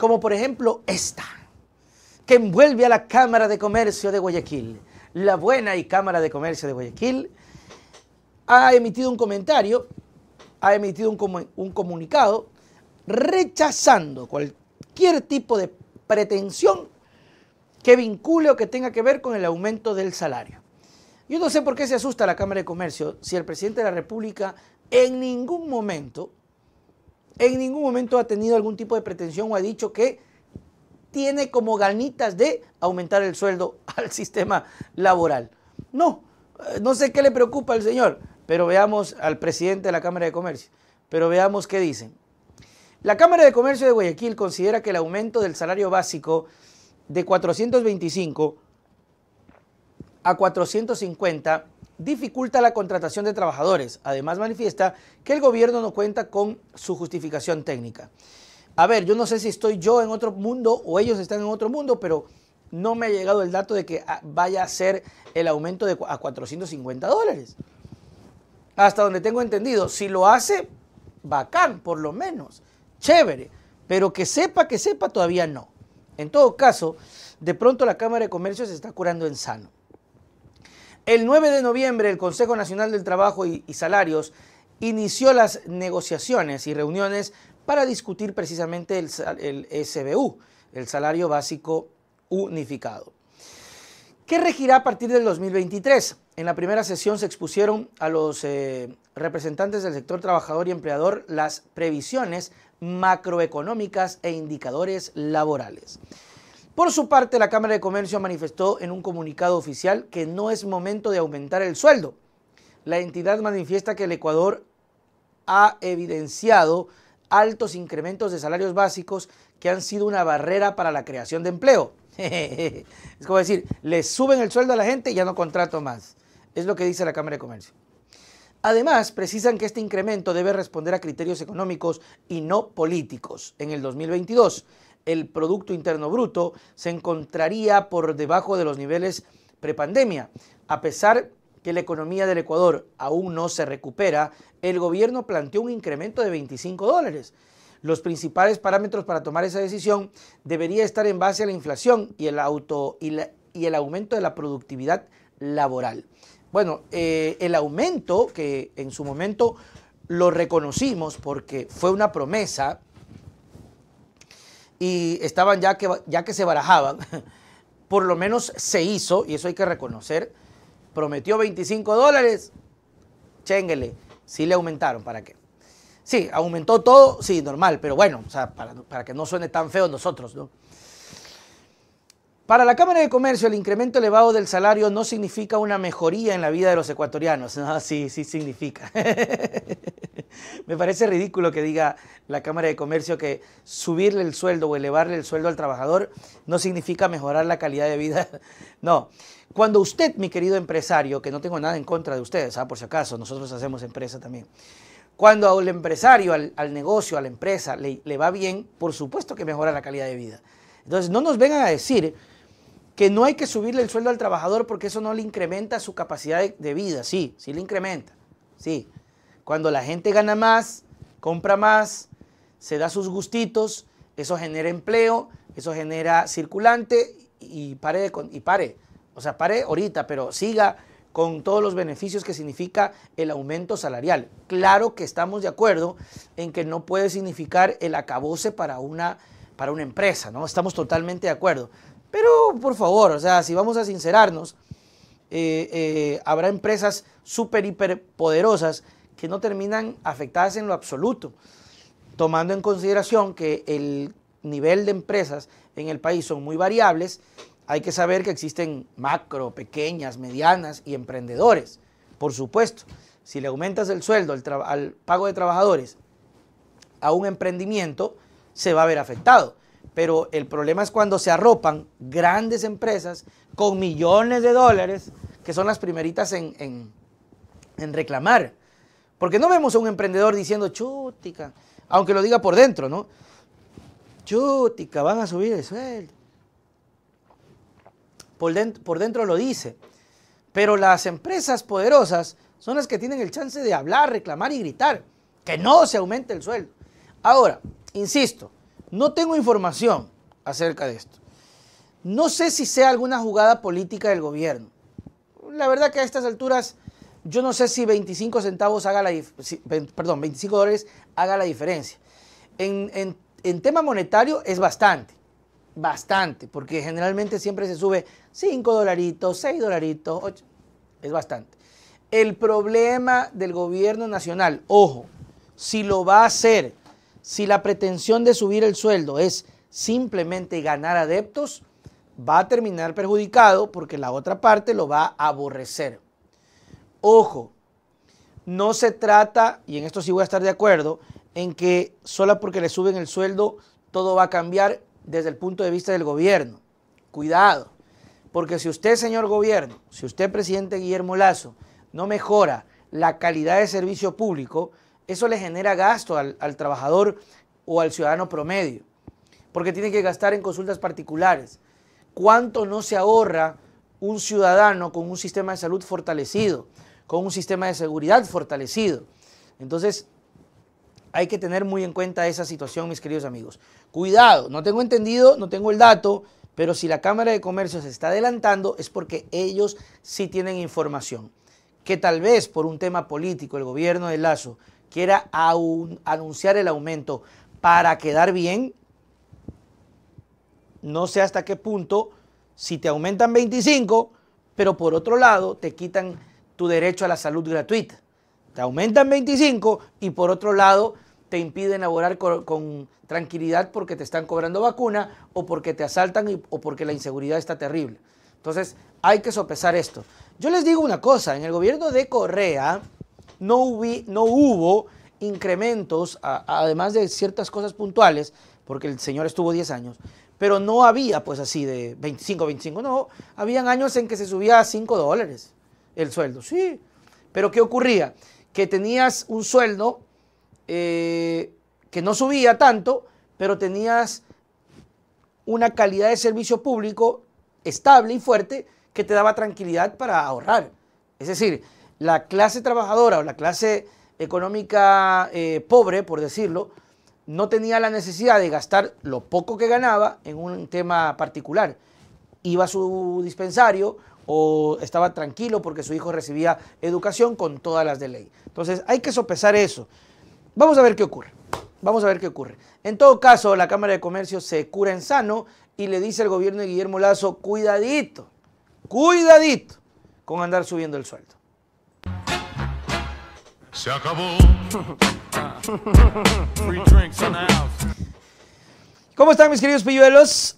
como por ejemplo esta, que envuelve a la Cámara de Comercio de Guayaquil. La buena y Cámara de Comercio de Guayaquil ha emitido un comentario, ha emitido un, comunicado rechazando cualquier tipo de pretensión que vincule o que tenga que ver con el aumento del salario. Yo no sé por qué se asusta la Cámara de Comercio si el presidente de la República en ningún momento en ningún momento ha tenido algún tipo de pretensión o ha dicho que tiene como ganitas de aumentar el sueldo al sistema laboral. No, eh, no sé qué le preocupa al señor, pero veamos al presidente de la Cámara de Comercio, pero veamos qué dicen. La Cámara de Comercio de Guayaquil considera que el aumento del salario básico de 425 a 450 dificulta la contratación de trabajadores. Además manifiesta que el gobierno no cuenta con su justificación técnica. A ver, yo no sé si estoy yo en otro mundo o ellos están en otro mundo, pero no me ha llegado el dato de que ah, vaya a ser el aumento a 450 dólares. Hasta donde tengo entendido, si lo hace, bacán, por lo menos, chévere, pero que sepa, que sepa, todavía no. En todo caso, de pronto la Cámara de Comercio se está curando en sano. El 9 de noviembre el Consejo Nacional del Trabajo y, Salarios inició las negociaciones y reuniones para discutir precisamente el, SBU, el Salario Básico Unificado. ¿Qué regirá a partir del 2023? En la primera sesión se expusieron a los eh, representantes del sector trabajador y empleador las previsiones macroeconómicas e indicadores laborales. Por su parte, la Cámara de Comercio manifestó en un comunicado oficial que no es momento de aumentar el sueldo. La entidad manifiesta que el Ecuador ha evidenciado altos incrementos de salarios básicos que han sido una barrera para la creación de empleo. es como decir, le suben el sueldo a la gente y ya no contrato más. Es lo que dice la Cámara de Comercio. Además, precisan que este incremento debe responder a criterios económicos y no políticos en el 2022 el Producto Interno Bruto se encontraría por debajo de los niveles prepandemia. A pesar que la economía del Ecuador aún no se recupera, el gobierno planteó un incremento de 25 dólares. Los principales parámetros para tomar esa decisión debería estar en base a la inflación y el, auto, el aumento de la productividad laboral. Bueno, eh, el aumento que en su momento lo reconocimos porque fue una promesa, y estaban ya que, ya que se barajaban, por lo menos se hizo, y eso hay que reconocer, prometió 25 dólares, chénguele, sí le aumentaron, ¿para qué? Sí, aumentó todo, sí, normal, pero bueno, o sea, para, para que no suene tan feo nosotros, ¿no? Para la Cámara de Comercio, el incremento elevado del salario no significa una mejoría en la vida de los ecuatorianos. No, ah, sí, sí significa. Me parece ridículo que diga la Cámara de Comercio que subirle el sueldo o elevarle el sueldo al trabajador no significa mejorar la calidad de vida. No. Cuando usted, mi querido empresario, que no tengo nada en contra de ustedes, ah, por si acaso, nosotros hacemos empresa también. Cuando al empresario, al, negocio, a la empresa le va bien, por supuesto que mejora la calidad de vida. Entonces, no nos vengan a decir que no hay que subirle el sueldo al trabajador porque eso no le incrementa su capacidad de, vida, sí, sí le incrementa, sí. Cuando la gente gana más, compra más, se da sus gustitos, eso genera empleo, eso genera circulante y pare, de, y pare, o sea, pare ahorita, pero siga con todos los beneficios que significa el aumento salarial. Claro que estamos de acuerdo en que no puede significar el acabose para una, para una empresa, ¿no? Estamos totalmente de acuerdo. Pero por favor, o sea, si vamos a sincerarnos, eh, eh, habrá empresas súper, hiper poderosas que no terminan afectadas en lo absoluto, tomando en consideración que el nivel de empresas en el país son muy variables, hay que saber que existen macro, pequeñas, medianas y emprendedores. Por supuesto, si le aumentas el sueldo al pago de trabajadores a un emprendimiento, se va a ver afectado. Pero el problema es cuando se arropan grandes empresas con millones de dólares, que son las primeritas en, reclamar. Porque no vemos a un emprendedor diciendo, chutica, aunque lo diga por dentro, ¿no? Chutica, van a subir el sueldo. Por por dentro lo dice. Pero las empresas poderosas son las que tienen el chance de hablar, reclamar y gritar que no se aumente el sueldo. Ahora, insisto, no tengo información acerca de esto. No sé si sea alguna jugada política del gobierno. La verdad que a estas alturas yo no sé si 25 centavos haga la perdón, dólares haga la diferencia. En, en tema monetario es bastante, bastante, porque generalmente siempre se sube 5 dolaritos, 6 dolaritos, 8, es bastante. El problema del gobierno nacional, ojo, si lo va a hacer si la pretensión de subir el sueldo es simplemente ganar adeptos, va a terminar perjudicado porque la otra parte lo va a aborrecer. Ojo, no se trata, y en esto sí voy a estar de acuerdo, en que solo porque le suben el sueldo todo va a cambiar desde el punto de vista del gobierno. Cuidado, porque si usted, señor gobierno, si usted, presidente Guillermo Lazo, no mejora la calidad de servicio público, eso le genera gasto al, trabajador o al ciudadano promedio, porque tiene que gastar en consultas particulares. ¿Cuánto no se ahorra un ciudadano con un sistema de salud fortalecido, con un sistema de seguridad fortalecido? Entonces, hay que tener muy en cuenta esa situación, mis queridos amigos. Cuidado, no tengo entendido, no tengo el dato, pero si la Cámara de Comercio se está adelantando es porque ellos sí tienen información. Que tal vez por un tema político el gobierno de Lazo quiera anunciar el aumento para quedar bien, no sé hasta qué punto, si te aumentan 25, pero por otro lado te quitan tu derecho a la salud gratuita. Te aumentan 25 y por otro lado te impiden laborar con, tranquilidad porque te están cobrando vacuna o porque te asaltan o porque la inseguridad está terrible. Entonces hay que sopesar esto. Yo les digo una cosa, en el gobierno de Correa, no, no hubo incrementos, además de ciertas cosas puntuales, porque el señor estuvo 10 años, pero no había pues así de 25, 25, no, habían años en que se subía a 5 dólares el sueldo, sí, pero ¿qué ocurría? Que tenías un sueldo eh, que no subía tanto, pero tenías una calidad de servicio público estable y fuerte que te daba tranquilidad para ahorrar. Es decir, la clase trabajadora o la clase económica eh, pobre, por decirlo, no tenía la necesidad de gastar lo poco que ganaba en un tema particular. Iba a su dispensario o estaba tranquilo porque su hijo recibía educación con todas las de ley. Entonces hay que sopesar eso. Vamos a ver qué ocurre. Vamos a ver qué ocurre. En todo caso, la Cámara de Comercio se cura en sano y le dice al gobierno de Guillermo Lazo, cuidadito, cuidadito con andar subiendo el sueldo. Se acabó. Free drinks in the house. ¿Cómo están mis queridos pilluelos?